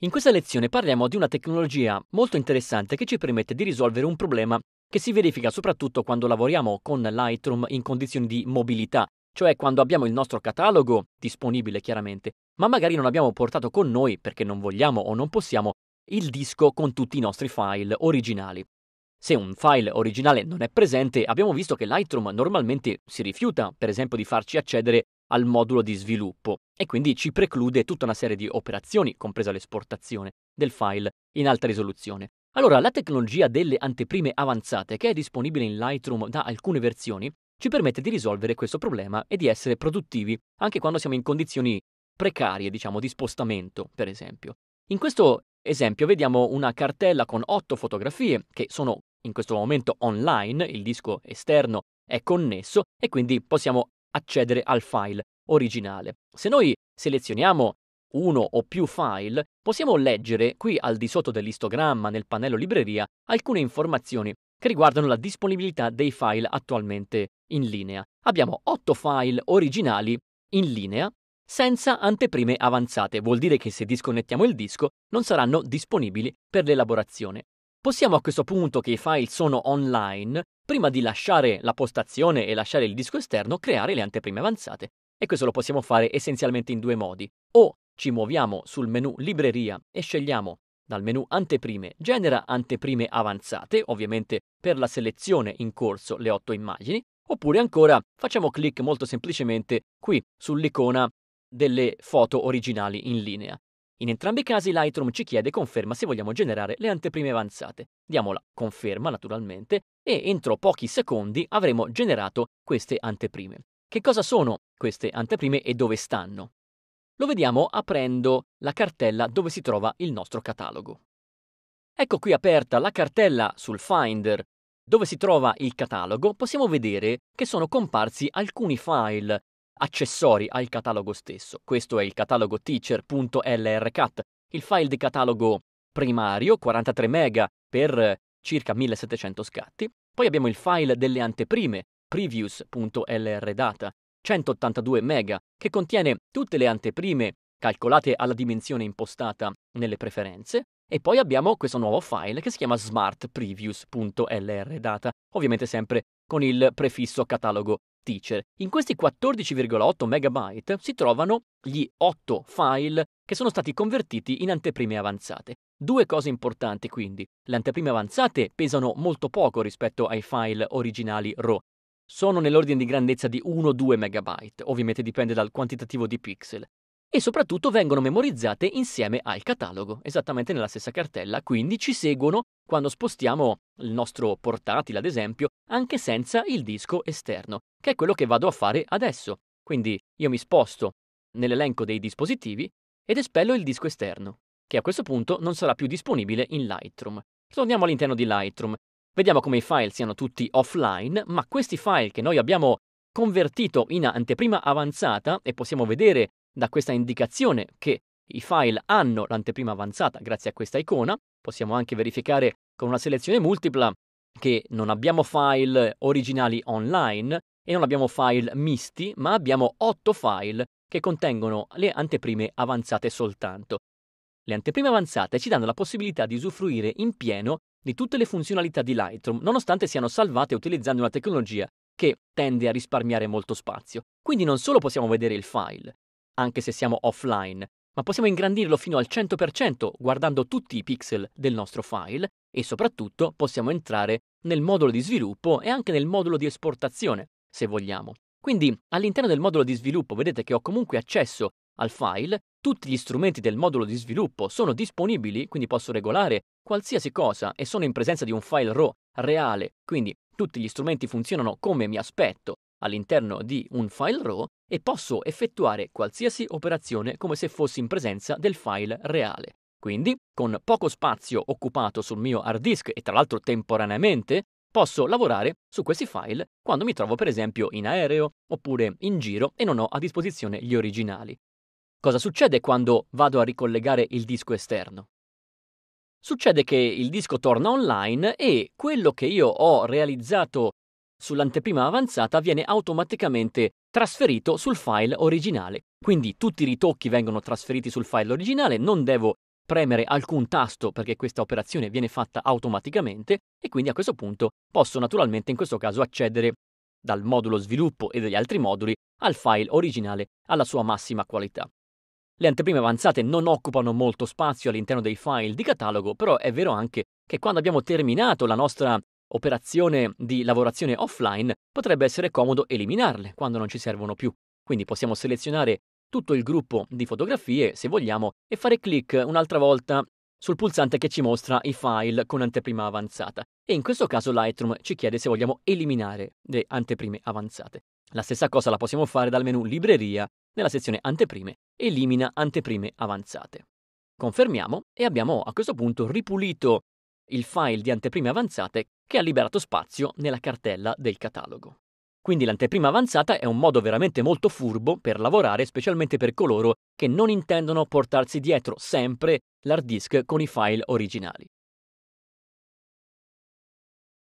In questa lezione parliamo di una tecnologia molto interessante che ci permette di risolvere un problema che si verifica soprattutto quando lavoriamo con Lightroom in condizioni di mobilità, cioè quando abbiamo il nostro catalogo disponibile chiaramente, ma magari non abbiamo portato con noi, perché non vogliamo o non possiamo, il disco con tutti i nostri file originali. Se un file originale non è presente, abbiamo visto che Lightroom normalmente si rifiuta, per esempio, di farci accedere al modulo di sviluppo e quindi ci preclude tutta una serie di operazioni, compresa l'esportazione del file in alta risoluzione. Allora, la tecnologia delle anteprime avanzate, che è disponibile in Lightroom da alcune versioni, ci permette di risolvere questo problema e di essere produttivi anche quando siamo in condizioni precarie, diciamo, di spostamento, per esempio. In questo esempio vediamo una cartella con otto fotografie che sono in questo momento online, il disco esterno è connesso e quindi possiamo accedere al file originale. Se noi selezioniamo uno o più file, possiamo leggere qui al di sotto dell'istogramma nel pannello libreria alcune informazioni che riguardano la disponibilità dei file attualmente in linea. Abbiamo 8 file originali in linea senza anteprime avanzate, vuol dire che se disconnettiamo il disco non saranno disponibili per l'elaborazione possiamo a questo punto che i file sono online, prima di lasciare la postazione e lasciare il disco esterno, creare le anteprime avanzate. E questo lo possiamo fare essenzialmente in due modi. O ci muoviamo sul menu Libreria e scegliamo dal menu Anteprime genera anteprime avanzate, ovviamente per la selezione in corso le otto immagini, oppure ancora facciamo clic molto semplicemente qui sull'icona delle foto originali in linea. In entrambi i casi Lightroom ci chiede conferma se vogliamo generare le anteprime avanzate. Diamo la conferma naturalmente e entro pochi secondi avremo generato queste anteprime. Che cosa sono queste anteprime e dove stanno? Lo vediamo aprendo la cartella dove si trova il nostro catalogo. Ecco qui aperta la cartella sul Finder dove si trova il catalogo, possiamo vedere che sono comparsi alcuni file accessori al catalogo stesso. Questo è il catalogo teacher.lrcat, il file di catalogo primario, 43 MB per circa 1700 scatti. Poi abbiamo il file delle anteprime, previews.lrdata, 182 MB, che contiene tutte le anteprime calcolate alla dimensione impostata nelle preferenze. E poi abbiamo questo nuovo file che si chiama smartpreviews.lrdata, ovviamente sempre con il prefisso catalogo teacher. In questi 14,8 MB si trovano gli 8 file che sono stati convertiti in anteprime avanzate. Due cose importanti quindi. Le anteprime avanzate pesano molto poco rispetto ai file originali RAW. Sono nell'ordine di grandezza di 1-2 MB, ovviamente dipende dal quantitativo di pixel. E soprattutto vengono memorizzate insieme al catalogo, esattamente nella stessa cartella, quindi ci seguono quando spostiamo il nostro portatile, ad esempio, anche senza il disco esterno, che è quello che vado a fare adesso. Quindi io mi sposto nell'elenco dei dispositivi ed espello il disco esterno, che a questo punto non sarà più disponibile in Lightroom. Torniamo all'interno di Lightroom. Vediamo come i file siano tutti offline, ma questi file che noi abbiamo convertito in anteprima avanzata e possiamo vedere da questa indicazione che i file hanno l'anteprima avanzata grazie a questa icona, possiamo anche verificare con una selezione multipla che non abbiamo file originali online e non abbiamo file misti, ma abbiamo otto file che contengono le anteprime avanzate soltanto. Le anteprime avanzate ci danno la possibilità di usufruire in pieno di tutte le funzionalità di Lightroom, nonostante siano salvate utilizzando una tecnologia che tende a risparmiare molto spazio. Quindi non solo possiamo vedere il file, anche se siamo offline, ma possiamo ingrandirlo fino al 100% guardando tutti i pixel del nostro file e soprattutto possiamo entrare nel modulo di sviluppo e anche nel modulo di esportazione, se vogliamo. Quindi all'interno del modulo di sviluppo vedete che ho comunque accesso al file, tutti gli strumenti del modulo di sviluppo sono disponibili, quindi posso regolare qualsiasi cosa e sono in presenza di un file RAW reale, quindi tutti gli strumenti funzionano come mi aspetto all'interno di un file RAW e posso effettuare qualsiasi operazione come se fossi in presenza del file reale. Quindi, con poco spazio occupato sul mio hard disk e tra l'altro temporaneamente, posso lavorare su questi file quando mi trovo per esempio in aereo oppure in giro e non ho a disposizione gli originali. Cosa succede quando vado a ricollegare il disco esterno? Succede che il disco torna online e quello che io ho realizzato sull'anteprima avanzata viene automaticamente trasferito sul file originale. Quindi tutti i ritocchi vengono trasferiti sul file originale, non devo premere alcun tasto perché questa operazione viene fatta automaticamente e quindi a questo punto posso naturalmente in questo caso accedere dal modulo sviluppo e dagli altri moduli al file originale alla sua massima qualità. Le anteprime avanzate non occupano molto spazio all'interno dei file di catalogo, però è vero anche che quando abbiamo terminato la nostra operazione di lavorazione offline, potrebbe essere comodo eliminarle quando non ci servono più. Quindi possiamo selezionare tutto il gruppo di fotografie, se vogliamo, e fare clic un'altra volta sul pulsante che ci mostra i file con anteprima avanzata. E in questo caso Lightroom ci chiede se vogliamo eliminare le anteprime avanzate. La stessa cosa la possiamo fare dal menu Libreria, nella sezione Anteprime, Elimina anteprime avanzate. Confermiamo e abbiamo a questo punto ripulito il file di anteprime avanzate che ha liberato spazio nella cartella del catalogo. Quindi l'anteprima avanzata è un modo veramente molto furbo per lavorare, specialmente per coloro che non intendono portarsi dietro sempre l'hard disk con i file originali.